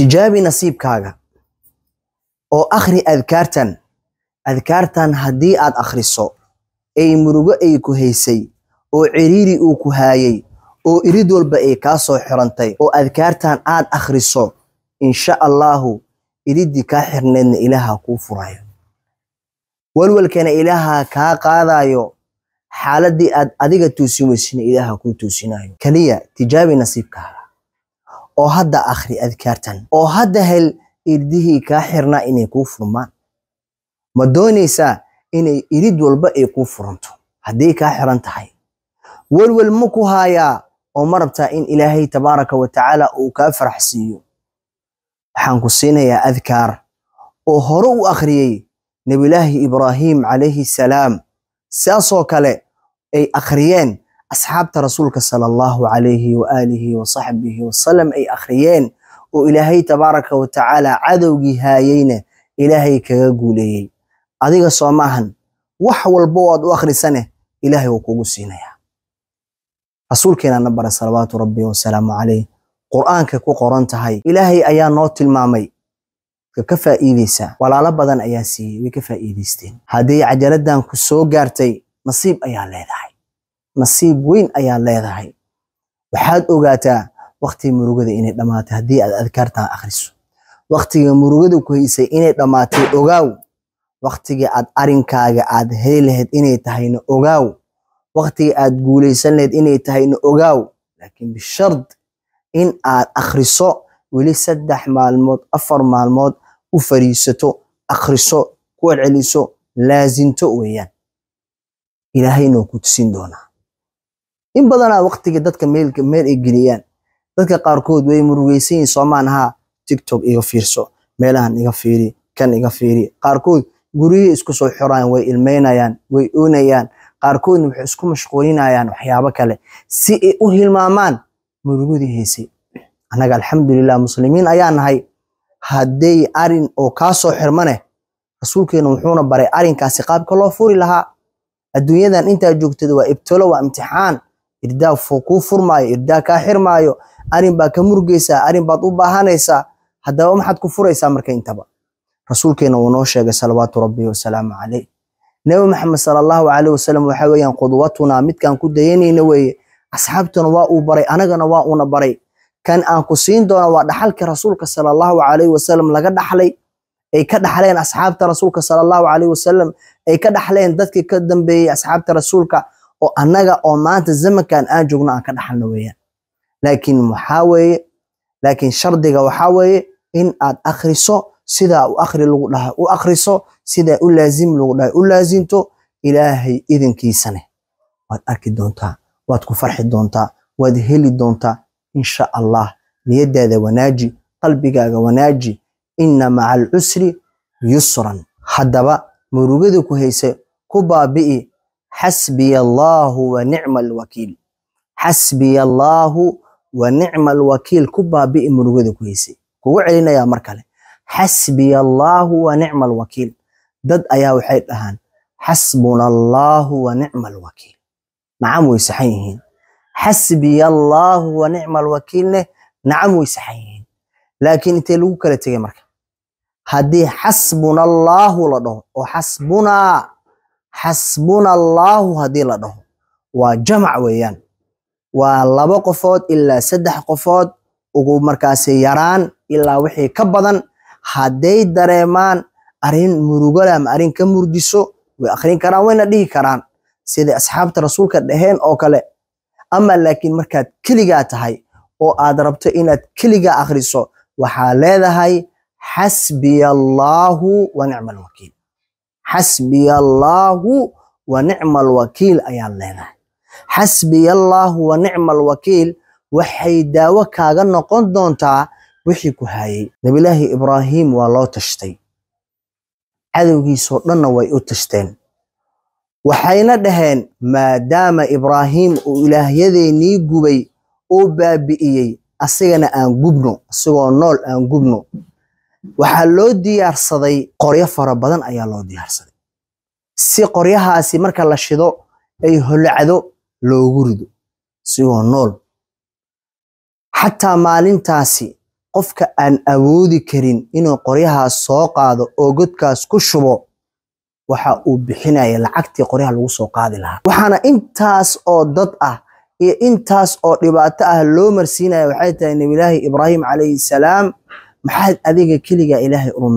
tijaabi nasiibkaaga oo akhri adkaartan adkaartan haddii aad akhriso ay murugo ay ku haysay oo ciriiri uu ku haayay oo irid walba ay kaa soo xirantay oo adkaartan aad akhriso insha allaahu iriddii kaa xirneedna ilaaha kuu furayo walwalkana ilaaha kaa qaadaayo xaaladdii aad adiga toosin weysina ilaaha kuu toosinaayo kaliya tijaabi nasiibkaaga oo hadda akhri adkaartan oo hadda hel irdihii kaa xirnaa inay kuu furmaan ma doonaysaa inay irid walba ay kuu furanto hadday kaa xiran tahay welwel ma ku haayaa oo ma rabtaa in ilaahay tabaaraka wa tacaala uu kaa farax siiyo waxaan ku siinayaa adkaar oo hore u akhriyey nebilaahi ibraahim calayhi salaam saasoo kale ay akhriyeen asxaabta rasuulka sala allahu calayhi wa wasaxbihi wasalam ay akhriyeen oo ilaahay tabaaraka wa tacaala cadowgii haayeyna ilaahay kaga guuleeyey adiga soo maahan wax walbo oo aad u akhrisaneh ilaahay wuu kugu siinayaa rasuulkeenana bara salawaatu rabbi wasalaamu calayh qur-aankay ku qoran tahay ilaahay ayaa noo tilmaamay ka faa'iideysa walaalo badan ayaa siiyey way ka faa'iidaysteen hadday cajaladdan ku soo gaartay nasiib ayaa leedahay nasiib weyn ayaa leedahay waxaad ogaataa waktiga murugada inay dhammaatay haddii aad adkaartaa akhriso waktiga murugada ku haysay inay dhammaatay ogaaw waktiga aad arinkaaga aad heli lahayd inay tahayna ogaaw waktiga aad guulaysan lahayd inay tahayna ogaaw laakiin bishard in aad akhriso weli saddex maalmood afar maalmood u fariisato akhriso ku celceliso laazinto weeyaan ilaahaynoo ku tusin doonaa in badanaa waqtigii dadka meelka meel ay geliyaan dadka qaarkood way murugeysan soomaan haa tiktok iga fiirso meelahan iga fiiri kan iga fiiri qaarkood guriyey isku soo xiraan way ilmeynayaan way oonayaan qaarkoodna waxay isku mashquulinayaan waxyaabo kale si ay u hilmaamaan murugudii haysay annaga alxamdulilah muslimiin ayaa nahay hadday arin oo kaasoo soo xirmaneh rasuulkeena wuxuuna baray arinkaasi qaabka loo furi lahaa adduunyadan intaa joogtada waa ibtolo waa imtixaan irdaa kuu furmaayo irdaa kaa xirmaayo arin baa ka murgeysaa arin baad u baahanaysaa haddaba maxaad ku furaysaa marka intaba rasuulkeena wuu noo sheegay salawaatu rabbi wasalaamu caleyh nabi maxamed sala allahu caleyh wasalam waxa weeyaan qudwatunaa midkaan ku dayanayna weeye asxaabtuna waa uu baray anagana waa uuna baray kan aan ku siin doona waa dhaxalka rasuulka sala allahu caleyh wasalam laga dhaxlay ay ka dhaxleen asxaabta rasuulka sala allahu caleyh wasalam ay ka dhaxleen dadkii ka dambeeyey asxaabta rasuulka oo annaga oo maanta zamankan aan joogno aan ka dhaxalno weeyaan laakiin waxaa weeye laakiin shardiga waxaa weeye in aad akhriso sidaa u akhri lagu dhahay u akhriso sidaa u laazim lagu dhahay u laazinto ilaahay idinkiisane waad arki doontaa waad ku farxi doontaa waad heli doontaa insha allah niyaddaada wanaaji qalbigaaga wanaaji inna maca alcusri yusran haddaba murugada ku haysa ku baabi'i xasbiya allaahu wa nicma alwakiil xasbiya allaahu wa nicma alwakiil ku baabi'i murugada ku heysay kugu celinayaa mar kale xasbiya allaahu wa nicma alwakiil dad ayaa waxay dhahaan xasbuna allaahu wa nicma alwakiil nacam way saxan yihiin xasbiya allaahu wa nicma alwakiilne nacam way saxan yihiin laakiin intee lagu kala tegay marka haddii xasbuna allaahu la dhaho oo xasbunaa xasbuna allaahu haddii la dhaho waa jamac weeyaan waa labo qofood ilaa saddex qofood ugu markaasi yaraan ilaa wixii ka badan hadday dareemaan arrin murugala ama arrin ka murdiso way akhrin karaan wayna dhihi karaan siday asxaabta rasuulka dhaheen oo kale ama laakiin markaad keligaa tahay oo aad rabto inaad keligaa akhriso waxaa leedahay xasbiya allaahu wa nicma alwakiil xasbiyallaahu wa nicma alwakiil ayaad leedahay xasbiyallaahu wa nicma alwakiil waxay daawo kaaga noqon doontaa wixii ku haayey nabilaahi ibraahim waa loo tashtay cadowgiisoo dhanna way u tashteen waxayna dhaheen maadaama ibraahim uu ilaahyadeenii gubay uu baabi'iyey asagana aan gubno asagoo nool aan gubno waxaa loo diyaarsaday qoryo fara badan ayaa loo diyaarsaday si qoryahaasi marka la shido ay holacdo loogu rido sigoo nool xataa maalintaasi qofka aan awoodi karin inuu qoryahaas soo qaado oo godkaas ku shubo waxa uu bixinaya lacagtii qoryaha lagu soo qaadi lahaa waxaana intaas oo dad ah iyo intaas oo dhibaato ah loo marsiinaya waxay tahay nabilaahi ibraahim calayhi salaam maxaad adiga keligaa ilaahay u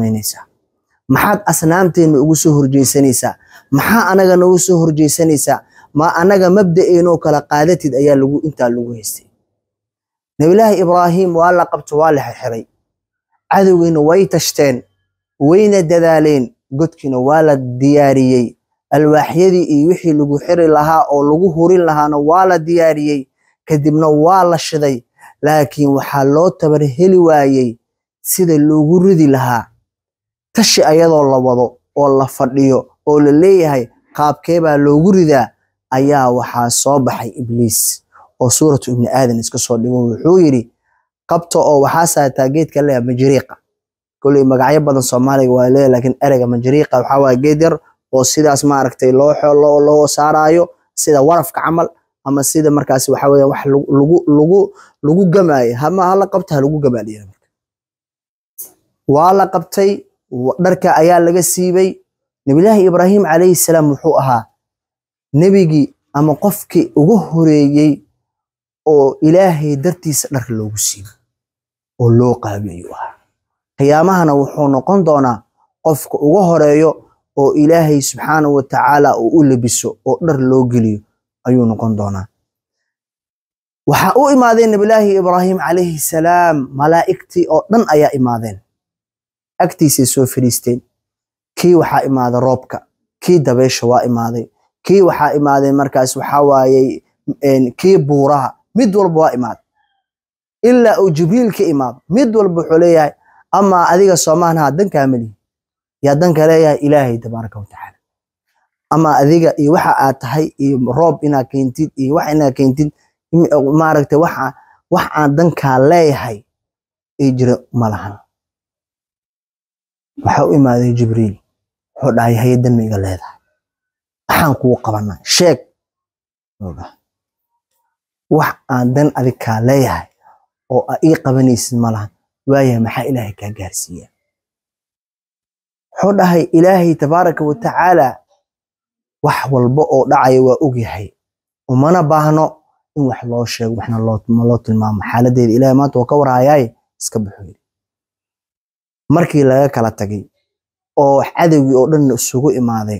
maxaad asnaamteenna ugu soo horjeysanaysaa maxaa anaga noogu soo horjeysanaysaa ma anaga mabda'eenoo kala qaadatid ayaa lagu intaa lagu haystay nabilaahi ibraahim waa la qabto waa la xirxiray cadowgiina way tashteen wayna dadaaleen godkiina waa la diyaariyey alwaaxyadii iyo wixii lagu xiri lahaa oo lagu hurin lahaana waa la diyaariyey kadibna waa la shiday laakiin waxaa loo tabar heli waayey sida loogu ridi lahaa tashi ayadoo la wado oo la fadhiyo oo la leeyahay qaabkeebaa loogu ridaa ayaa waxaa soo baxay ibliis oo suuratu ibni aadan iska soo dhigo wuxuu yidhi qabta oo waxaa saataa geedka leeya majariiqa koley magacyo badan soomaaliga waa leeya laakiin ereyga majariiqa waxaa waaya geed yar oo sidaas maaragtay loo xoo loo saaraayo sida warafka camal ama sida markaas waxaa weya wax lagu lagu lagu gamaayo hama hala qabta ha lagu gamaa waa la qabtay dharka ayaa laga siibay nabilaahi ibraahim calayhi salaam wuxuu ahaa nebigii ama qofkii ugu horeeyey oo ilaahay dartiisa dhar loogu siibo oo loo qaabi ayuu ahaa qiyaamahana wuxuu noqon doonaa qofka ugu horeeyo oo ilaahay subxaana wa tacaala uu u labiso oo dhar loo geliyo ayuu noqon doonaa waxaa u imaadeen nabilaahi ibraahim calayhi salaam malaa'igtii oo dhan ayaa imaadeen agtiisay soo fadhiisteen kii waxaa imaaday roobka kii dabeesha waa imaaday kii waxaa imaaday markaas waxawaaye kii buuraha mid walba waa imaaday ilaa uu jibriil ka imaado mid walba wuxuu leeyahay ama adiga soomaanaha dankaa malihi yaa danka leeyahay ilaahay tabaaraka watacaala ama adiga iyo waxa aad tahay iyo roob inaa keentid iyo wax inaad keentid maaragta wax aan dankaa leeyahay ay jira malahan waxaa u imaaday jibriil wuxuu dhahay hayadan ma iga leedahay maxaan kuu qabanaa sheeg wax aan dan adig kaa leeyahay oo a ii qabanaysid malahan lahan waaya maxaa ilaahay kaa gaarsiiya wuxuu dhahay ilaahay tabaaraka watacaala wax walba oo dhacaya waa ogyahay umana baahno in wax loo sheego waxna loo tilmaamo xaaladeeda ilahay maanta waa ka warhayaaye iska buxuu markii laga kala tagay oo cadowgii oo dhan isugu imaaday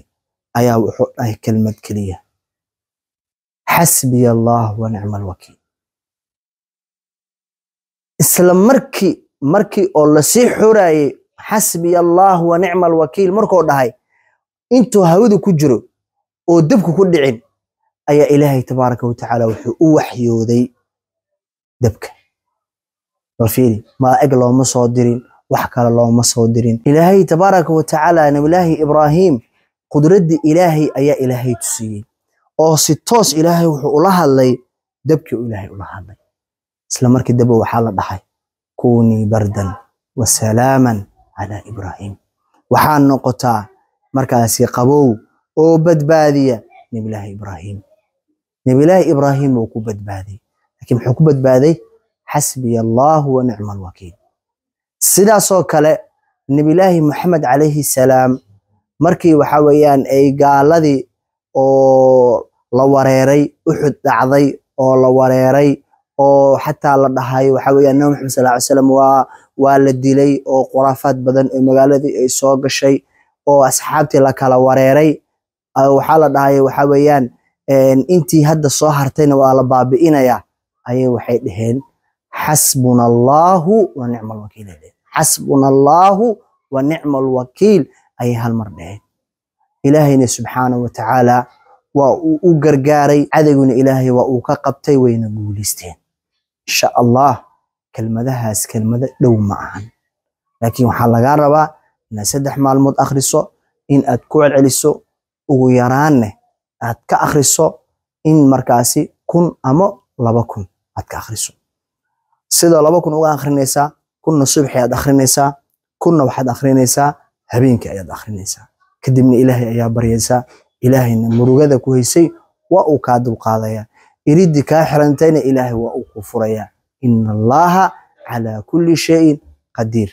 ayaa wuxuu dhahay kelmad keliya xasbiya allah wanicma alwakiil isla markii markii oo lasii xurayay xasbiya allah wanicma alwakiil markuu dhahay intuu hawada ku jiro oo dabku ku dhicin ayaa ilaahay tabaaraka watacaala wuxuu u waxyooday dabka bal fiiri malaa'ig looma soo dirin wax kale looma soo dirin ilaahay tabaaraka wa tacaala nabilaahi ibraahim qudraddii ilaahay ayaa ilaahay tusiyey oo si toos ilaahay wuxuu ula hadlay dabkii ilaahay ula hadlay isla markii waxaa la dhahay kunii bardan wa salaaman calaa ibraahim waxaa noqotaa markaasi qabow oo badbaadiya nebilaahi ibraahim nebilaahi ibraahim wuu ku badbaaday laakiin muxuu ku badbaaday xasbiya allaahu wa alwakiil sidaasoo kale nebilaahi maxamed calayhi salaam markii waxa weeyaan ay gaaladii oo la wareeray uxud dhacday oo la wareeray oo xataa la dhahay waxa weeyaan nabi maxamed salla ly slam waa waa la dilay oo khuraafaad badan oo magaaladii ay soo gashay oo asxaabtii la kala wareeray waxaa la dhahay waxa weeyaan intii hadda soo hartayna waa la baabi'inayaa ayay waxay dhaheen xasbunallaahu wa nicmal wakiil ay wa nicmal wakiil ayay halmar dheheen ilaahayna subxaana watacaala waa uu u gargaaray cadaguna ilaahay waa uu ka qabtay wayna guulaysteen insha allah kelmadahaas kelmado dhow ma ahan laakiin waxaa lagaa rabaa inaad saddex maalmood akhriso in aad ku celceliso ugu yaraanne aad ka akhriso in markaasi kun ama laba kun aad ka akhriso sidoo laba kun uga akhrinaysaa kunna subxi ayaad akhrinaysaa kunna waxaad akhrinaysaa habeenkii ayaad akhrinaysaa kadibna ilaahay ayaa baryaysaa ilaahayna murugada ku haysay waa uu kaa dulqaadayaa iridii kaa xirantayna ilaahay waa uu ku furayaa ina allaha calaa kulli shayin qadiir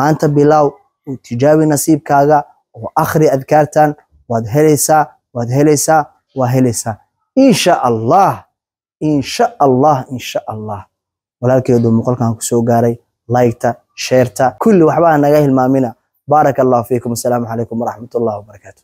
maanta bilaaw oo tijaabi nasiibkaaga oo akhri adkaartan waad helaysaa waad helaysaa waa helaysaa insha allah insha allah insha allah walaalkeedu muuqalkan ku soo gaaray laygta sheerta kulli waxbaa naga hilmaamina baaraka allahu fiikum assalaamu calaykum waraxmatullahi wabarakaatu